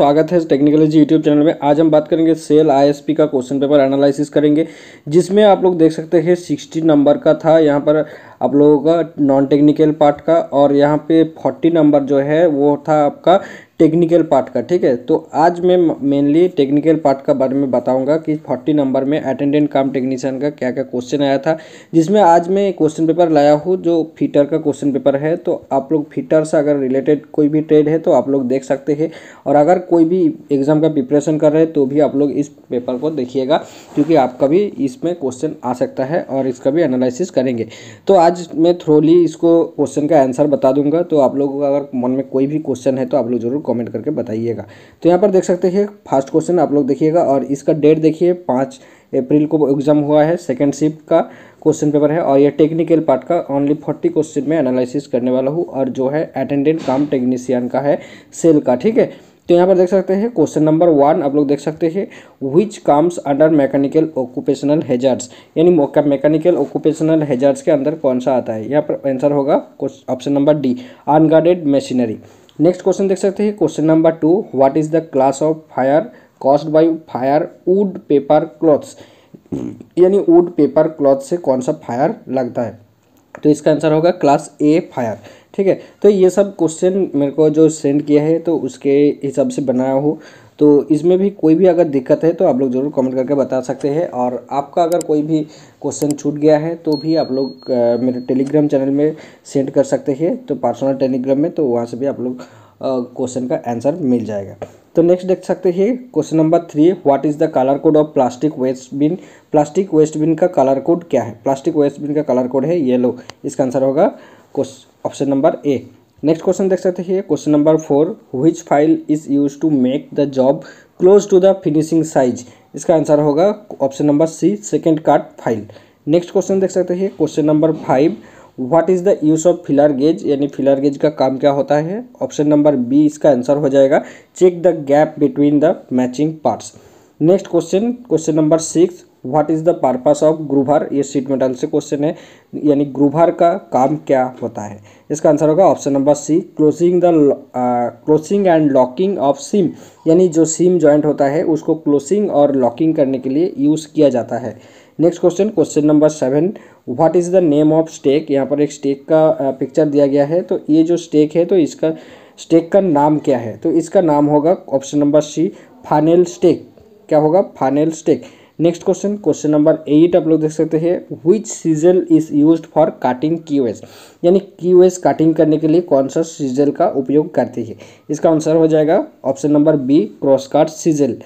स्वागत है technology YouTube channel में आज हम बात करेंगे सेल आईएसपी का क्वेश्चन पेपर एनालिसिस करेंगे जिसमें आप लोग देख सकते हैं सिक्सटी नंबर का था यहाँ पर आप लोगों का नॉन टेक्निकल पार्ट का और यहाँ पे फोर्टी नंबर जो है वो था आपका टेक्निकल पार्ट का ठीक है तो आज मैं मेनली टेक्निकल पार्ट का बारे में बताऊंगा कि फोर्टी नंबर में अटेंडेंट काम टेक्नीशियन का क्या क्या क्वेश्चन आया था जिसमें आज मैं क्वेश्चन पेपर लाया हूँ जो फीटर का क्वेश्चन पेपर है तो आप लोग फीटर से अगर रिलेटेड कोई भी ट्रेड है तो आप लोग देख सकते हैं और अगर कोई भी एग्ज़ाम का प्रिपरेशन कर रहे हैं तो भी आप लोग इस पेपर को देखिएगा क्योंकि आपका भी इसमें क्वेश्चन आ सकता है और इसका भी एनालिसिस करेंगे तो आज मैं थ्रोली इसको क्वेश्चन का आंसर बता दूंगा तो आप लोगों का अगर मन में कोई भी क्वेश्चन है तो आप लोग जरूर कमेंट करके बताइएगा तो यहाँ पर देख सकते हैं फर्स्ट क्वेश्चन आप लोग देखिएगा और इसका डेट देखिए पाँच अप्रैल को एग्जाम हुआ है सेकेंड शिफ्ट का क्वेश्चन पेपर है और ये टेक्निकल पार्ट का ओनली फोर्टी क्वेश्चन में एनालिसिस करने वाला हूँ और जो है अटेंडेंट काम टेक्नीसियन का है सेल का ठीक है तो यहाँ पर देख सकते हैं क्वेश्चन नंबर वन आप लोग देख सकते हैं which comes under mechanical occupational hazards यानी मैकेनिकल ऑक्यूपेशनल हेजार्ड्स के अंदर कौन सा आता है यहाँ पर आंसर होगा option number D unguarded machinery next question देख सकते हैं question number two what is the class of fire caused by fire wood paper cloths यानी वुड पेपर क्लॉथ से कौन सा फायर लगता है तो इसका आंसर होगा क्लास ए फायर ठीक है तो ये सब क्वेश्चन मेरे को जो सेंड किया है तो उसके हिसाब से बनाया हो तो इसमें भी कोई भी अगर दिक्कत है तो आप लोग ज़रूर कमेंट करके बता सकते हैं और आपका अगर कोई भी क्वेश्चन छूट गया है तो भी आप लोग मेरे टेलीग्राम चैनल में सेंड कर सकते हैं तो पर्सनल टेलीग्राम में तो वहाँ से भी आप लोग क्वेश्चन का आंसर मिल जाएगा तो नेक्स्ट देख सकते हैं question number three what is the colour code of plastic waste bin plastic waste bin का कलर कोड क्या है प्लास्टिक वेस्ट बिन का कलर कोड है येलो इसका आंसर होगा question option number A next question देख सकते हैं question number four which file is use to make the job close to the finishing size इसका आंसर होगा option number C second cut file next question देख सकते हैं question number five what is the use of feeler gauge यानी feeler gauge का काम क्या होता है ऑप्शन नंबर बी इसका आंसर हो जाएगा check the gap between the matching parts next question question number six what is the purpose of groover ये सीट मेटल से क्वेश्चन है यानी ग्रूभार का काम क्या होता है इसका आंसर होगा option number C closing the closing and locking of seam यानी जो सिम जॉइंट होता है उसको क्लोजिंग और लॉकिंग करने के लिए यूज़ किया जाता है next question question number seven what is the name of stake यहाँ पर एक स्टेक का पिक्चर uh, दिया गया है तो ये जो स्टेक है तो इसका स्टेक का नाम क्या है तो इसका नाम होगा option number C funnel stake क्या होगा funnel stake next question question number eight आप लोग देख सकते हैं which chisel is use for cutting keyways यानी क्यूएस काटिंग करने के लिए कौन सा सीजल का उपयोग करती है इसका आंसर हो जाएगा option number B cross cut chisel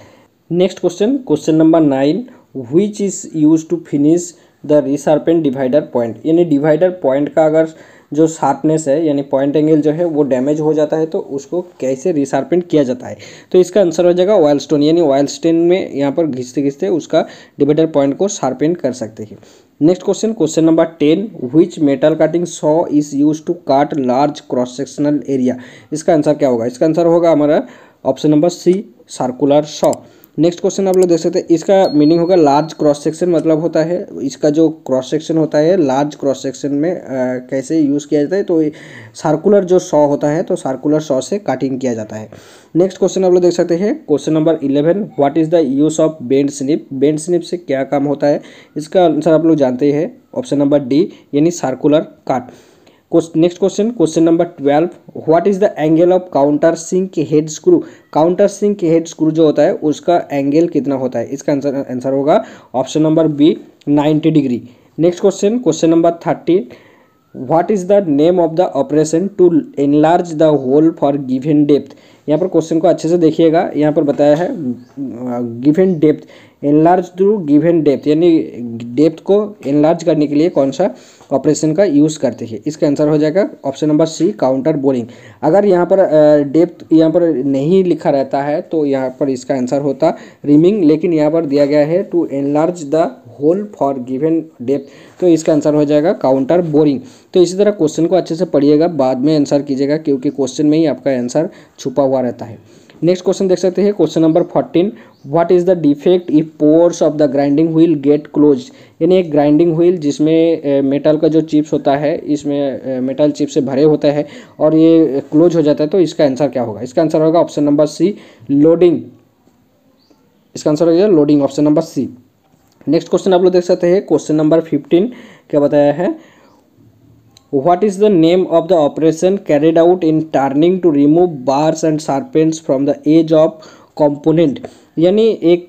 next question question number nine which is use to finish the resharpen divider point यानी डिवाइडर पॉइंट का अगर जो शार्पनेस है यानी पॉइंट एंगल जो है वो डैमेज हो जाता है तो उसको कैसे रिशार्पेंट किया जाता है तो इसका आंसर हो जाएगा वाइल स्टोन यानी वाइल स्टेन में यहाँ पर घिसते घिसते उसका डिवाइडर पॉइंट को शार्पन कर सकते हैं next question question number ten which metal cutting saw is use to cut large cross sectional area इसका आंसर क्या होगा इसका आंसर होगा हमारा option number C circular saw next question आप लोग देख सकते हैं इसका मीनिंग होगा लार्ज क्रॉस सेक्शन मतलब होता है इसका जो क्रॉस सेक्शन होता है लार्ज क्रॉस सेक्शन में आ, कैसे यूज़ किया जाता है तो सर्कुलर जो सॉ होता है तो सर्कुलर सॉ से काटिंग किया जाता है नेक्स्ट क्वेश्चन आप लोग देख सकते हैं question number eleven what is the use of bend snip bend snip से क्या काम होता है इसका आंसर आप लोग जानते हैं ऑप्शन नंबर डी यानी circular cut next question question number twelve what is the angle of countersink के हेड स्क्रू काउंटर सिंह के हेड स्क्रू जो होता है उसका एंगल कितना होता है इसका आंसर आंसर होगा option number B ninety degree next question question number thirty what is the name of the operation to enlarge the hole for given depth यहाँ पर क्वेश्चन को अच्छे से देखिएगा यहाँ पर बताया है given depth enlarge to given depth यानी डेप्थ को एनलार्ज करने के लिए कौन सा ऑपरेशन का यूज़ करते हैं इसका आंसर हो जाएगा option number C counter boring अगर यहाँ पर डेप्थ यहाँ पर नहीं लिखा रहता है तो यहाँ पर इसका आंसर होता रिमिंग लेकिन यहाँ पर दिया गया है to enlarge the hole for given depth तो इसका आंसर हो जाएगा काउंटर बोरिंग तो इसी तरह क्वेश्चन को अच्छे से पढ़िएगा बाद में आंसर कीजिएगा क्योंकि क्वेश्चन में ही आपका आंसर छुपा हुआ रहता है नेक्स्ट क्वेश्चन देख सकते हैं question number fourteen what is the defect if pores of the grinding wheel get close यानी एक ग्राइंडिंग व्हील जिसमें मेटल का जो चिप्स होता है इसमें मेटल चिप से भरे होता है और ये क्लोज हो जाता है तो इसका आंसर क्या होगा इसका आंसर होगा ऑप्शन नंबर सी लोडिंग इसका आंसर हो गया loading option number C next question आप लोग देख सकते हैं क्वेश्चन नंबर फिफ्टीन क्या बताया है what is the name of the operation carried out in turning to remove burrs and sharpness from the edge of component यानी एक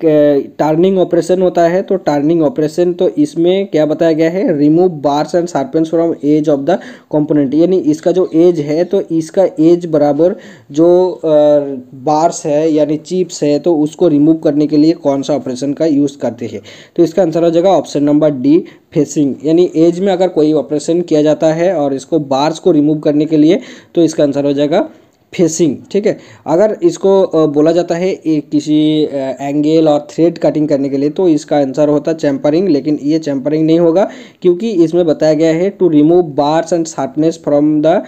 टर्निंग ऑपरेशन होता है तो टर्निंग ऑपरेशन तो इसमें क्या बताया गया है remove burrs and sharpness from edge of the component यानी इसका जो एज है तो इसका एज बराबर जो बार्स है यानी चिप्स है तो उसको रिमूव करने के लिए कौन सा ऑपरेशन का यूज़ करते हैं तो इसका आंसर हो जाएगा ऑप्शन नंबर डी फेसिंग यानी एज में अगर कोई ऑपरेशन किया जाता है और इसको बार्स को रिमूव करने के लिए तो इसका आंसर हो जाएगा फेसिंग ठीक है अगर इसको बोला जाता है एक किसी एंगल और थ्रेड कटिंग करने के लिए तो इसका आंसर होता है चैम्परिंग लेकिन ये चैम्परिंग नहीं होगा क्योंकि इसमें बताया गया है to remove burrs and sharpness from the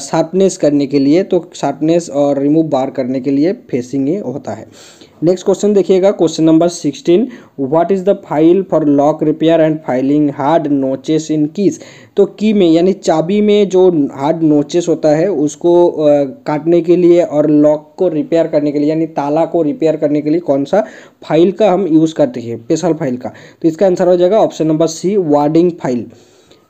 sharpness करने के लिए तो शार्पनेस और रिमूव बार करने के लिए फेसिंग ही होता है नेक्स्ट क्वेश्चन देखिएगा question number sixteen what is the file for lock repair and filing hard notches in keys तो की में यानी चाबी में जो हार्ड नोचेस होता है उसको आ, काटने के लिए और लॉक को रिपेयर करने के लिए यानी ताला को रिपेयर करने के लिए कौन सा फाइल का हम यूज़ करते हैं स्पेशल फाइल का तो इसका आंसर हो जाएगा option number C warding file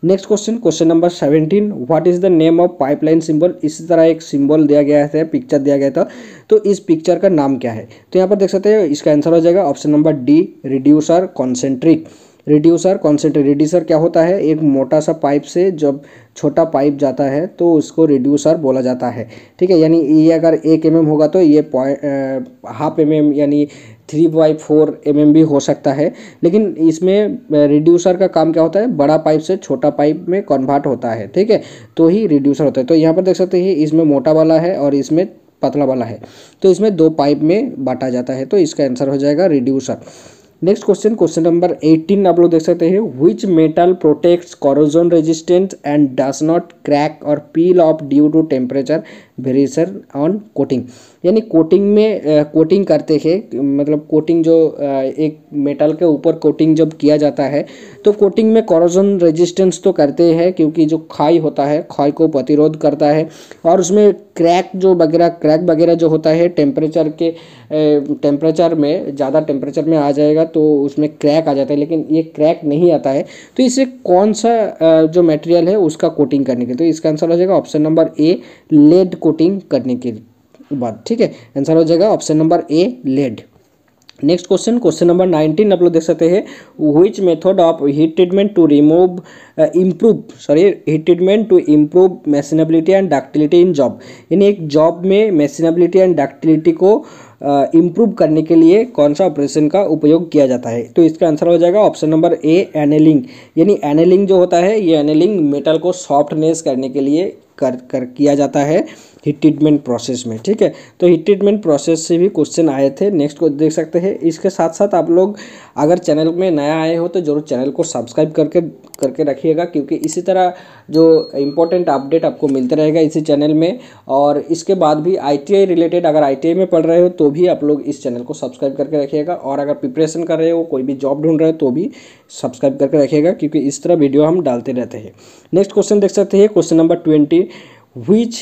next question question number seventeen what is the name of pipeline symbol इसी तरह एक सिंबल दिया गया था पिक्चर दिया गया था तो इस पिक्चर का नाम क्या है तो यहाँ पर देख सकते हैं इसका आंसर हो जाएगा option number D reducer concentric reducer concentrate reducer क्या होता है एक मोटा सा पाइप से जब छोटा पाइप जाता है तो उसको रिड्यूसर बोला जाता है ठीक है यानी ये अगर एक एम mm होगा तो ये पॉइंट हाफ एम mm यानी three by four M M भी हो सकता है लेकिन इसमें रिड्यूसर का काम क्या होता है बड़ा पाइप से छोटा पाइप में कन्वर्ट होता है ठीक है तो ही रिड्यूसर होता है तो यहाँ पर देख सकते हैं इसमें मोटा वाला है और इसमें पतला वाला है तो इसमें दो पाइप में बांटा जाता है तो इसका आंसर हो जाएगा reducer next question question number eighteen आप लोग देख सकते हैं which metal protects corrosion resistance and does not crack और peel off due to temperature variation on coating यानी कोटिंग में कोटिंग करते हैं मतलब कोटिंग जो एक मेटल के ऊपर कोटिंग जब किया जाता है तो कोटिंग में कॉरोजन रेजिस्टेंस तो करते हैं क्योंकि जो खाई होता है खाई को प्रतिरोध करता है और उसमें क्रैक जो वगैरह क्रैक वगैरह जो होता है टेम्परेचर के टेम्परेचर में ज़्यादा टेम्परेचर में आ जाएगा तो उसमें क्रैक आ जाता है लेकिन ये क्रैक नहीं आता है तो इसे कौन सा जो मटेरियल है उसका कोटिंग करने के लिए तो इसका आंसर हो जाएगा option number A lead coating करने के लिए बाद ठीक है आंसर हो जाएगा option number A lead next question question number nineteen आप लोग देख सकते हैं which method of heat treatment to remove improve sorry heat treatment to improve malleability and ductility in job यानी एक जॉब में मैसेनेबिलिटी एंड डाक्टिलिटी को improve uh, करने के लिए कौन सा ऑपरेशन का उपयोग किया जाता है तो इसका आंसर हो जाएगा ऑप्शन नंबर ए एनेलिंग यानी एनेलिंग जो होता है ये एनेलिंग मेटल को सॉफ्टनेस करने के लिए कर कर किया जाता है हिट ट्रीटमेंट प्रोसेस में ठीक है तो हिट ट्रीटमेंट प्रोसेस से भी क्वेश्चन आए थे नेक्स्ट को देख सकते हैं इसके साथ साथ आप लोग अगर चैनल में नया आए हो तो जरूर चैनल को सब्सक्राइब करके करके रखिएगा क्योंकि इसी तरह जो इम्पोर्टेंट अपडेट आपको मिलते रहेगा इसी चैनल में और इसके बाद भी आई रिलेटेड अगर आई में पढ़ रहे हो तो भी आप लोग इस चैनल को सब्सक्राइब करके रखिएगा और अगर प्रिपरेशन कर रहे हो कोई भी जॉब ढूंढ रहे हो तो भी सब्सक्राइब करके रखिएगा क्योंकि इस तरह वीडियो हम डालते रहते हैं नेक्स्ट क्वेश्चन देख सकते हैं question number twenty which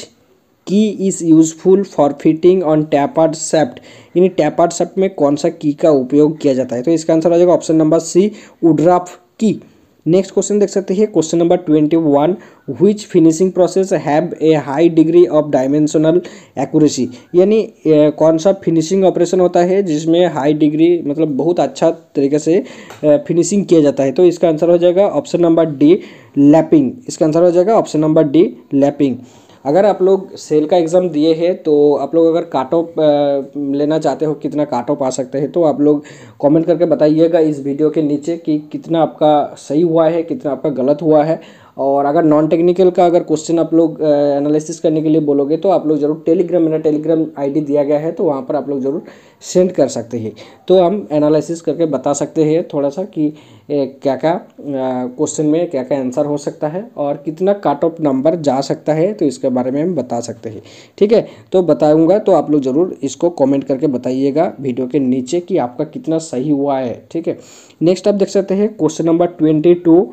key is useful for fitting on tapered shaft यानी टैपर्ड सेप्ट में कौन सा की का उपयोग किया जाता है तो इसका आंसर आ जाएगा ऑप्शन नंबर सी उड्राफ की नेक्स्ट क्वेश्चन देख सकते हैं question number twenty one which finishing process have a high degree of dimensional accuracy यानी कौन सा फिनिशिंग ऑपरेशन होता है जिसमें हाई डिग्री मतलब बहुत अच्छा तरीके से फिनिशिंग किया जाता है तो इसका आंसर हो जाएगा ऑप्शन नंबर डी लैपिंग इसका आंसर हो जाएगा ऑप्शन नंबर डी लैपिंग अगर आप लोग सेल का एग्ज़ाम दिए हैं तो आप लोग अगर काट ऑफ लेना चाहते हो कितना काट ऑफ आ सकते हैं तो आप लोग कमेंट करके बताइएगा इस वीडियो के नीचे कि कितना आपका सही हुआ है कितना आपका गलत हुआ है और अगर नॉन टेक्निकल का अगर क्वेश्चन आप लोग एनालिसिस करने के लिए बोलोगे तो आप लोग जरूर टेलीग्राम मेरा टेलीग्राम आईडी दिया गया है तो वहाँ पर आप लोग जरूर सेंड कर सकते हैं तो हम एनालिसिस करके बता सकते हैं थोड़ा सा कि क्या क्या क्वेश्चन में क्या क्या आंसर हो सकता है और कितना काट ऑफ नंबर जा सकता है तो इसके बारे में हम बता सकते हैं ठीक है तो बताऊँगा तो आप लोग ज़रूर इसको कॉमेंट करके बताइएगा वीडियो के नीचे कि आपका कितना सही हुआ है ठीक है नेक्स्ट आप देख सकते हैं question number twenty two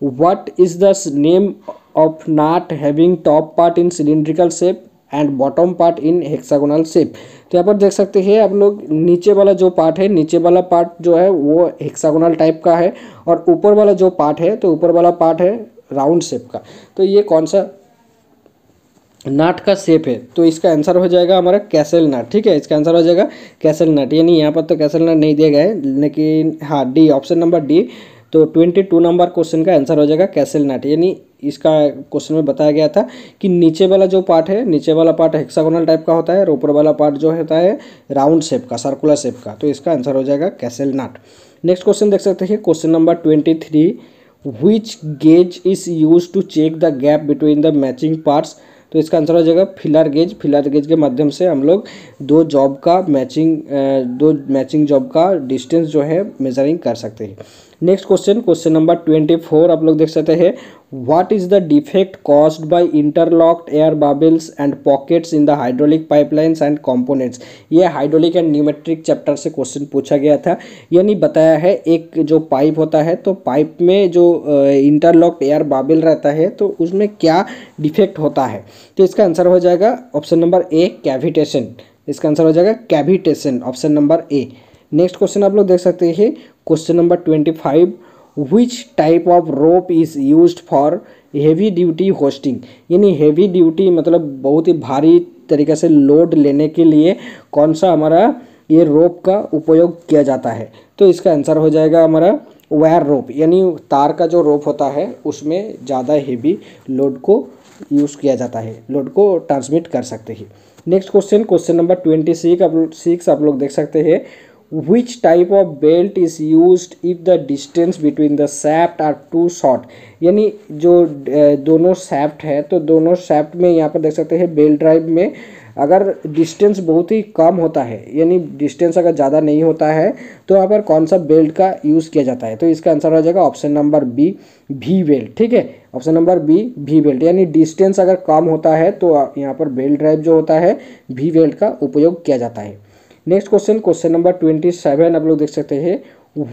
what is the name of nut having top part in cylindrical shape and bottom part in hexagonal shape तो यहाँ पर देख सकते हैं आप लोग नीचे वाला जो पार्ट है नीचे वाला पार्ट जो है वो हेक्सागोनल टाइप का है और ऊपर वाला जो पार्ट है तो ऊपर वाला पार्ट है राउंड शेप का तो ये कौन सा नाट का शेप है तो इसका आंसर हो जाएगा हमारा कैसल नाट ठीक है इसका आंसर हो जाएगा कैसल नाट यानी यहाँ पर तो कैसल नाट नहीं दिया गया है लेकिन हाँ डी ऑप्शन नंबर डी तो ट्वेंटी टू नंबर क्वेश्चन का आंसर हो जाएगा कैसल नाट यानी इसका क्वेश्चन में बताया गया था कि नीचे वाला जो पार्ट है नीचे वाला पार्ट हेक्सागोनल टाइप का होता है और ऊपर वाला पार्ट जो होता है राउंड शेप का सर्कुलर शेप का तो इसका आंसर हो जाएगा कैसल नाट नेक्स्ट क्वेश्चन देख सकते हैं question number twenty three which gauge is use to check the gap between the matching parts तो इसका आंसर हो जाएगा फिलर गेज फिलर गेज के माध्यम से हम लोग दो जॉब का मैचिंग दो मैचिंग जॉब का डिस्टेंस जो है मेजरिंग कर सकते हैं next question question number twenty four आप लोग देख सकते हैं what is the defect cause by interlocked air bubbles and pockets in the hydraulic pipelines and components? ये हाइड्रोलिक एंड न्यूमेट्रिक चैप्टर से क्वेश्चन पूछा गया था यानी बताया है एक जो पाइप होता है तो पाइप में जो इंटरलॉक्ड एयर बाबिल रहता है तो उसमें क्या डिफेक्ट होता है तो इसका आंसर हो जाएगा ऑप्शन नंबर ए कैविटेशन इसका आंसर हो जाएगा cavitation option number A next question आप लोग देख सकते हैं question number twenty five which type of rope is used for heavy duty hosting यानी heavy duty मतलब बहुत ही भारी तरीके से लोड लेने के लिए कौन सा हमारा ये रोप का उपयोग किया जाता है तो इसका आंसर हो जाएगा हमारा वायर रोप यानी तार का जो रोप होता है उसमें ज़्यादा हेवी लोड को यूज़ किया जाता है लोड को ट्रांसमिट कर सकते हैं next question question number twenty six आप लोग देख सकते हैं which type of belt is used if the distance between the shaft are too short यानी जो दोनों shaft है तो दोनों shaft में यहाँ पर देख सकते हैं बेल ड्राइव में अगर डिस्टेंस बहुत ही कम होता है यानी डिस्टेंस अगर ज़्यादा नहीं होता है तो यहाँ पर कौन सा बेल्ट का यूज़ किया जाता है तो इसका आंसर हो जाएगा option number B V belt ठीक है option number B V belt यानी डिस्टेंस अगर कम होता है तो यहाँ पर बेल्ट ड्राइव जो होता है भी बेल्ट का उपयोग किया जाता है next question question number twenty seven आप लोग देख सकते हैं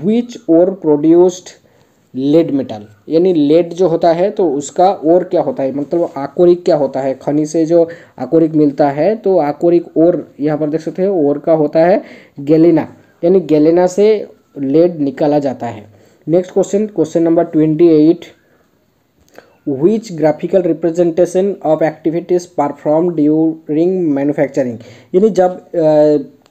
which ore produced lead metal यानी लेड जो होता है तो उसका और क्या होता है मतलब आकोरिक क्या होता है खनि से जो आकोरिक मिलता है तो आकोरिक और यहाँ पर देख सकते हैं और का होता है गैलेना यानी गैलेना से लेड निकाला जाता है next question question number twenty eight which graphical representation of activities perform during manufacturing यानी जब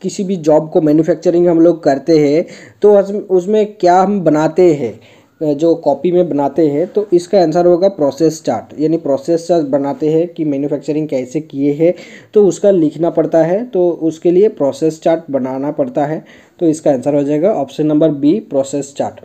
किसी भी जॉब को मैन्युफैक्चरिंग हम लोग करते हैं तो उसमें क्या हम बनाते हैं जो कॉपी में बनाते हैं तो इसका आंसर होगा प्रोसेस चार्ट यानी प्रोसेस चार्ट बनाते हैं कि मैन्युफैक्चरिंग कैसे किए हैं तो उसका लिखना पड़ता है तो उसके लिए प्रोसेस चार्ट बनाना पड़ता है तो इसका आंसर हो जाएगा option number B process chart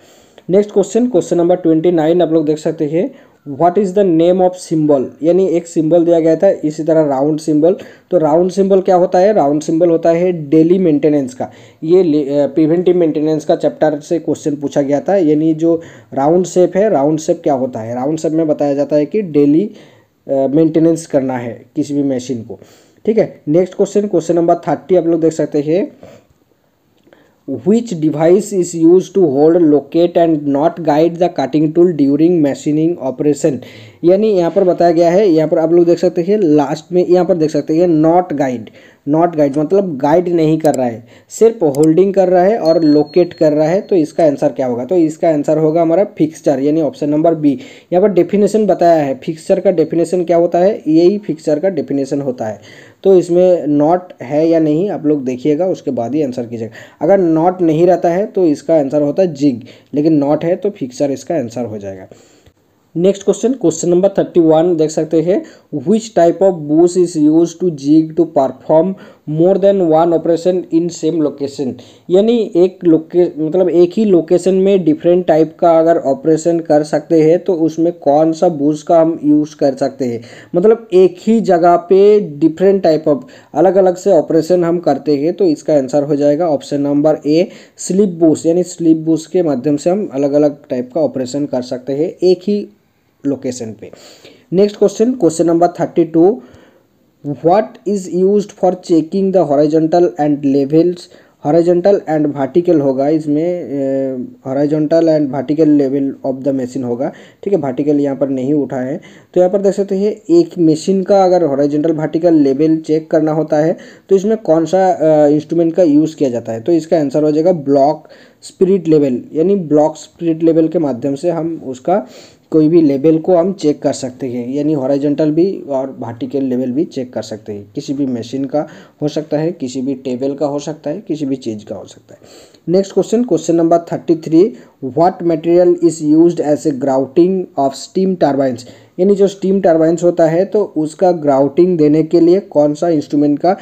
next question question number twenty nine आप लोग देख सकते हैं what is the name of symbol यानी एक सिंबल दिया गया था इसी तरह राउंड सिंबल तो राउंड सिंबल क्या होता है राउंड सिंबल होता है डेली मेंटेनेंस का ये प्रिवेंटिव मेंटेनेंस का चैप्टर से क्वेश्चन पूछा गया था यानी जो राउंड शेप है राउंड शेप क्या होता है राउंड शेप में बताया जाता है कि डेली मेंटेनेंस करना है किसी भी मशीन को ठीक है next question question number thirty आप लोग देख सकते हैं which device is used to hold locate and not guide the cutting tool during machining operation यानी यहाँ पर बताया गया है यहाँ पर आप लोग देख सकते हैं लास्ट में यहाँ पर देख सकते हैं नॉट गाइड नॉट गाइड मतलब गाइड नहीं कर रहा है सिर्फ होल्डिंग कर रहा है और लोकेट कर रहा है तो इसका आंसर क्या होगा तो इसका आंसर होगा हमारा फिक्सचर यानी ऑप्शन नंबर बी यहाँ पर डेफिनेशन बताया है फिक्सचर का डेफिनेशन क्या होता है यही फिक्सचर का डेफिनेशन होता है तो इसमें नॉट है या नहीं आप लोग देखिएगा उसके बाद ही आंसर कीजिएगा अगर नॉट नहीं रहता है तो इसका आंसर होता है जिग लेकिन नॉट है तो फिक्सचर इसका आंसर हो जाएगा next question question number thirty one देख सकते हैं which type of bush is use to jig to perform more than one operation in same location यानी एक लोके मतलब एक ही लोकेशन में डिफरेंट टाइप का अगर ऑपरेशन कर सकते हैं तो उसमें कौन सा बूस का हम यूज़ कर सकते हैं मतलब एक ही जगह पे डिफरेंट टाइप ऑफ अलग अलग से ऑपरेशन हम करते हैं तो इसका आंसर हो जाएगा option number A slip bush यानी स्लिप बूस के माध्यम से हम अलग अलग टाइप का ऑपरेशन कर सकते हैं एक ही लोकेशन पे next question question number thirty two what is use for checking the horizontal and levels horizontal and vertical होगा इसमें horizontal and vertical level of the machine होगा ठीक है वर्टिकल यहाँ पर नहीं उठा है तो यहाँ पर देख सकते हैं एक मशीन का अगर हॉरिजेंटल वर्टिकल लेवल चेक करना होता है तो इसमें कौन सा इंस्ट्रूमेंट का यूज़ किया जाता है तो इसका आंसर हो जाएगा ब्लॉक स्पिरिट लेवल यानी ब्लॉक स्पिरिट लेवल के माध्यम से हम उसका कोई भी लेवल को हम चेक कर सकते हैं यानी हॉराइजेंटल भी और वर्टिकल लेवल भी चेक कर सकते हैं किसी भी मशीन का हो सकता है किसी भी टेबल का हो सकता है किसी भी चीज़ का हो सकता है next question question number thirty three what material is used as a grouting of steam turbines यानी जो स्टीम टर्बाइंस होता है तो उसका ग्राउटिंग देने के लिए कौन सा इंस्ट्रूमेंट का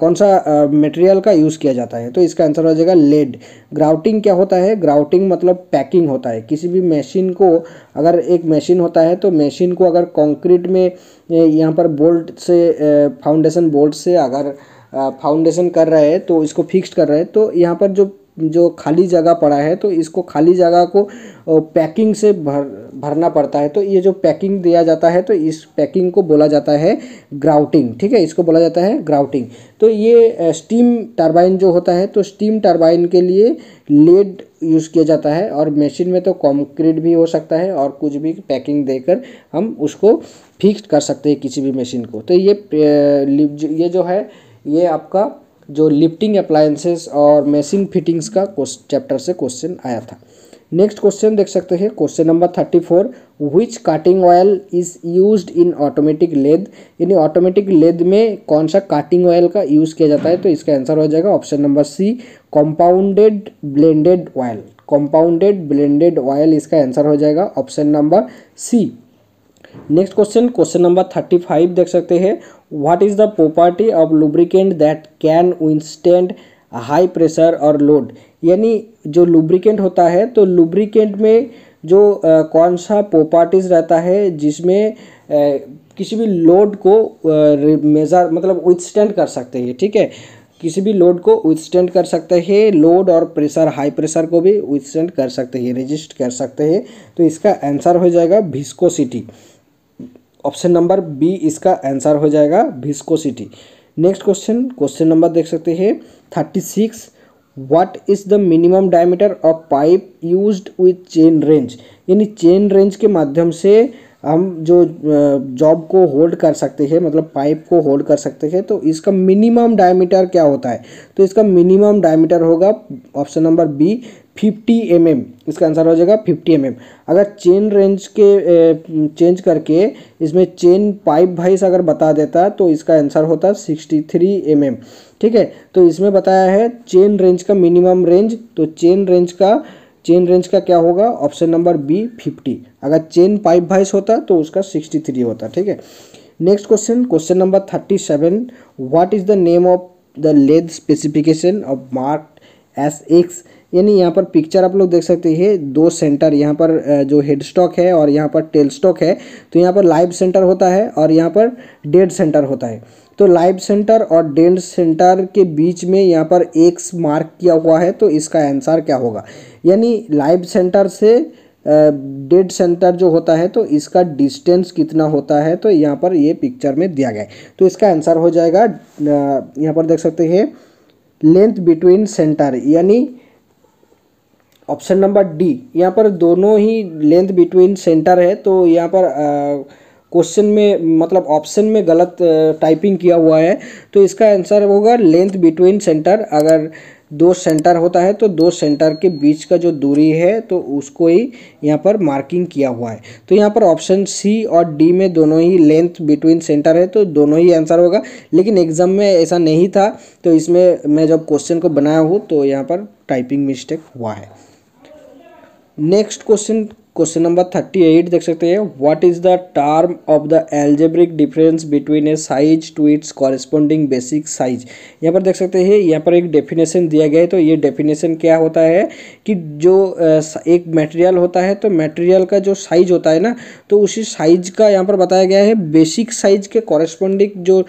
कौन सा मटेरियल का यूज़ किया जाता है तो इसका आंसर हो जाएगा लेड ग्राउटिंग क्या होता है ग्राउटिंग मतलब पैकिंग होता है किसी भी मशीन को अगर एक मशीन होता है तो मशीन को अगर कंक्रीट में यहाँ पर बोल्ट से फाउंडेशन बोल्ट से अगर फाउंडेशन कर रहे हैं तो इसको फिक्स कर रहे हैं तो यहाँ पर जो जो खाली जगह पड़ा है तो इसको खाली जगह को पैकिंग से भर भरना पड़ता है तो ये जो पैकिंग दिया जाता है तो इस पैकिंग को बोला जाता है ग्राउटिंग ठीक है इसको बोला जाता है ग्राउटिंग तो ये स्टीम टरबाइन जो होता है तो स्टीम टरबाइन के लिए लेड यूज़ किया जाता है और मशीन में तो कॉन्क्रीट भी हो सकता है और कुछ भी पैकिंग देकर हम उसको फिक्स कर सकते हैं किसी भी मशीन को तो ये ये जो है ये आपका जो लिफ्टिंग अप्लायंसेस और मशीन फिटिंग्स का चैप्टर से क्वेश्चन आया था नेक्स्ट क्वेश्चन देख सकते हैं question number thirty four which cutting oil is use in automatic lathe यानी ऑटोमेटिक लेद में कौन सा काटिंग ऑयल का यूज़ किया जाता है तो इसका आंसर हो जाएगा option number C compounded blended oil compounded blended oil इसका आंसर हो जाएगा option number C next question question number thirty five देख सकते हैं what is the property of lubricant that can instant high pressure और load यानी जो lubricant होता है तो लुब्रिकेंट में जो आ, कौन सा प्रॉपर्टीज रहता है जिसमें किसी भी लोड को मेजर मतलब विथस्टैंड कर सकते हैं ठीक है किसी भी लोड को विथस्टैंड कर सकते हैं लोड और प्रेशर हाई प्रेशर को भी विथस्टैंड कर सकते हैं रेजिस्ट कर सकते हैं तो इसका आंसर हो जाएगा भिस्कोसिटी ऑप्शन नंबर बी इसका आंसर हो जाएगा viscosity next question question number देख सकते हैं thirty six what is the minimum diameter of pipe used with chain wrench यानी चेन रेंज के माध्यम से हम जो जॉब को होल्ड कर सकते हैं मतलब पाइप को होल्ड कर सकते हैं तो इसका मिनिमम डायमीटर क्या होता है तो इसका मिनिमम डायमीटर होगा option number B fifty M mm, इसका आंसर हो जाएगा फिफ्टी एम mm. अगर चेन रेंज के चेंज करके इसमें चेन पाइप वाइज अगर बता देता तो इसका आंसर होता सिक्सटी थ्री एम ठीक है तो इसमें बताया है चेन रेंज का मिनिमम रेंज तो चेन रेंज का चेन रेंज का क्या होगा ऑप्शन नंबर बी फिफ्टी अगर चेन पाइप वाइज होता तो उसका सिक्सटी थ्री होता ठीक है next question question number thirty seven what is the name of the lathe specification of mark S X यानी यहाँ पर पिक्चर आप लोग देख सकते हैं दो सेंटर यहाँ पर जो हेड स्टॉक है और यहाँ पर टेल स्टॉक है तो यहाँ पर लाइव सेंटर होता है और यहाँ पर डेड सेंटर होता है तो लाइव सेंटर और डेड सेंटर के बीच में यहाँ पर एक मार्क किया हुआ है तो इसका आंसर क्या होगा यानी लाइव सेंटर से डेड सेंटर जो होता है तो इसका डिस्टेंस कितना होता है तो यहाँ पर ये पिक्चर में दिया गया है तो इसका आंसर हो जाएगा यहाँ पर देख सकते हैं लेंथ बिटवीन सेंटर यानी ऑप्शन नंबर डी यहाँ पर दोनों ही लेंथ बिटवीन सेंटर है तो यहाँ पर क्वेश्चन में मतलब ऑप्शन में गलत टाइपिंग किया हुआ है तो इसका आंसर होगा लेंथ बिटवीन सेंटर अगर दो सेंटर होता है तो दो सेंटर के बीच का जो दूरी है तो उसको ही यहाँ पर मार्किंग किया हुआ है तो यहाँ पर ऑप्शन सी और डी में दोनों ही लेंथ बिटवीन सेंटर है तो दोनों ही आंसर होगा लेकिन एग्ज़ाम में ऐसा नहीं था तो इसमें मैं जब क्वेश्चन को बनाया हूँ तो यहाँ पर टाइपिंग मिस्टेक हुआ है next question question number thirty eight देख सकते हैं what is the term of the algebraic difference between a size to its corresponding basic size यहाँ पर देख सकते हैं यहाँ पर एक डेफिनेशन दिया गया है तो ये डेफिनेशन क्या होता है कि जो एक मटेरियल होता है तो मटेरियल का जो साइज होता है ना तो उसी साइज का यहाँ पर बताया गया है बेसिक साइज के कॉरेस्पॉन्डिंग जो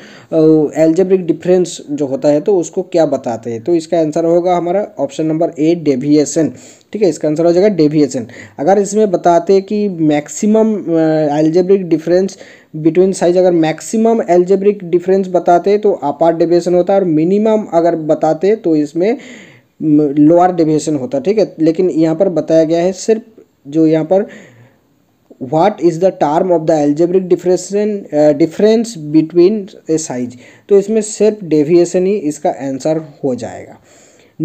एल्जेब्रिक डिफरेंस जो होता है तो उसको क्या बताते हैं तो इसका आंसर होगा हमारा ऑप्शन नंबर ए डेविएशन ठीक है इसका आंसर हो जाएगा डेविएशन अगर इसमें बताते कि maximum algebraic difference between size अगर मैक्सिमम एल्जेब्रिक डिफरेंस बताते तो अपार डिवेशन होता है और मिनिमम अगर बताते तो इसमें लोअर डिवेशन होता ठीक है लेकिन यहाँ पर बताया गया है सिर्फ जो यहाँ पर what is the term of the algebraic difference difference between a size तो इसमें सिर्फ डेविएशन ही इसका आंसर हो जाएगा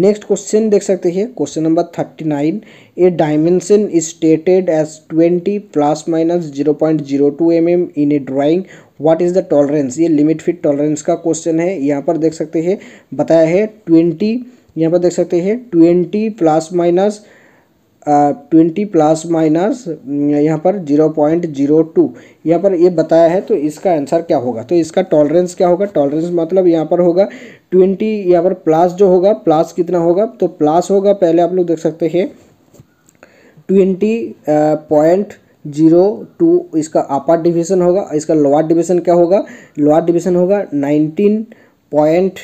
नेक्स्ट क्वेश्चन देख सकते हैं question number thirty nine a dimension is stated as twenty plus minus zero point zero two M M in a drawing what is the tolerance ये लिमिट फिट टॉलरेंस का question है यहाँ पर देख सकते हैं बताया है ट्वेंटी यहाँ पर देख सकते हैं twenty plus minus twenty plus minus यहाँ पर जीरो पॉइंट जीरो टू यहाँ पर ये बताया है तो इसका आंसर क्या होगा तो इसका टॉलरेंस क्या होगा टॉलरेंस मतलब यहाँ पर होगा ट्वेंटी यहाँ पर प्लस जो होगा प्लस कितना होगा तो प्लस होगा पहले आप लोग देख सकते हैं ट्वेंटी पॉइंट जीरो टू इसका अपर डिवीजन होगा इसका लोअर डिवीजन क्या होगा लोअर डिवीजन होगा नाइनटीन पॉइंट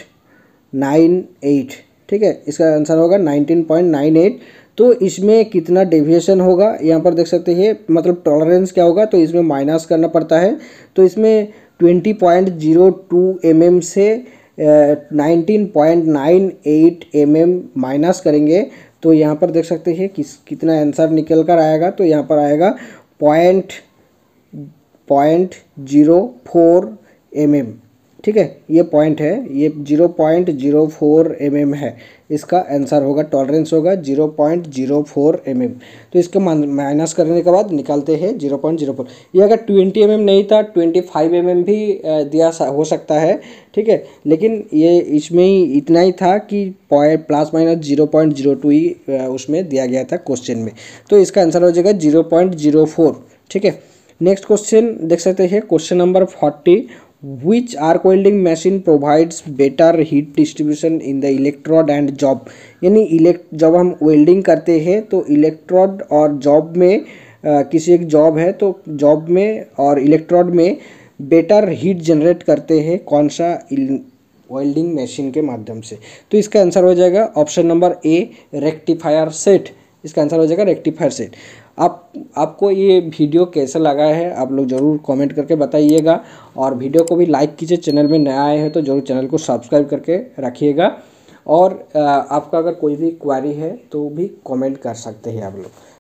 नाइन एट ठीक है इसका आंसर होगा नाइनटीन पॉइंट नाइन एट तो इसमें कितना डेविएशन होगा यहाँ पर देख सकते हैं मतलब टॉलरेंस क्या होगा तो इसमें माइनस करना पड़ता है तो इसमें twenty point zero two M M से nineteen point nine eight M M minus करेंगे तो यहाँ पर देख सकते हैं किस कितना आंसर निकल कर आएगा तो यहाँ पर आएगा point point zero four M M ठीक है ये पॉइंट है ये zero point zero four M M है इसका आंसर होगा टॉलरेंस होगा zero point zero four M M तो इसके माइनस करने के बाद निकालते हैं जीरो पॉइंट जीरो फोर ये अगर ट्वेंटी एम एम नहीं था ट्वेंटी फाइव एम एम भी दिया हो सकता है ठीक है लेकिन ये इसमें ही इतना ही था कि point plus minus zero point zero two ही उसमें दिया गया था क्वेश्चन में तो इसका आंसर हो जाएगा जीरो पॉइंट जीरो फोर ठीक है नेक्स्ट क्वेश्चन देख सकते हैं question number forty which arc welding machine provides better heat distribution in the electrode and job यानी इलेक्ट जब हम वेल्डिंग करते हैं तो इलेक्ट्रोड और जॉब में आ, किसी एक जॉब है तो जॉब में और इलेक्ट्रोड में बेटर हीट जनरेट करते हैं कौन सा वेल्डिंग मशीन के माध्यम से तो इसका आंसर हो जाएगा option number A rectifier set इसका आंसर हो जाएगा रेक्टिफायर सेट आप आपको ये वीडियो कैसा लगा है आप लोग ज़रूर कमेंट करके बताइएगा और वीडियो को भी लाइक कीजिए चैनल में नया आए हैं तो ज़रूर चैनल को सब्सक्राइब करके रखिएगा और आपका अगर कोई भी क्वारी है तो भी कमेंट कर सकते हैं आप लोग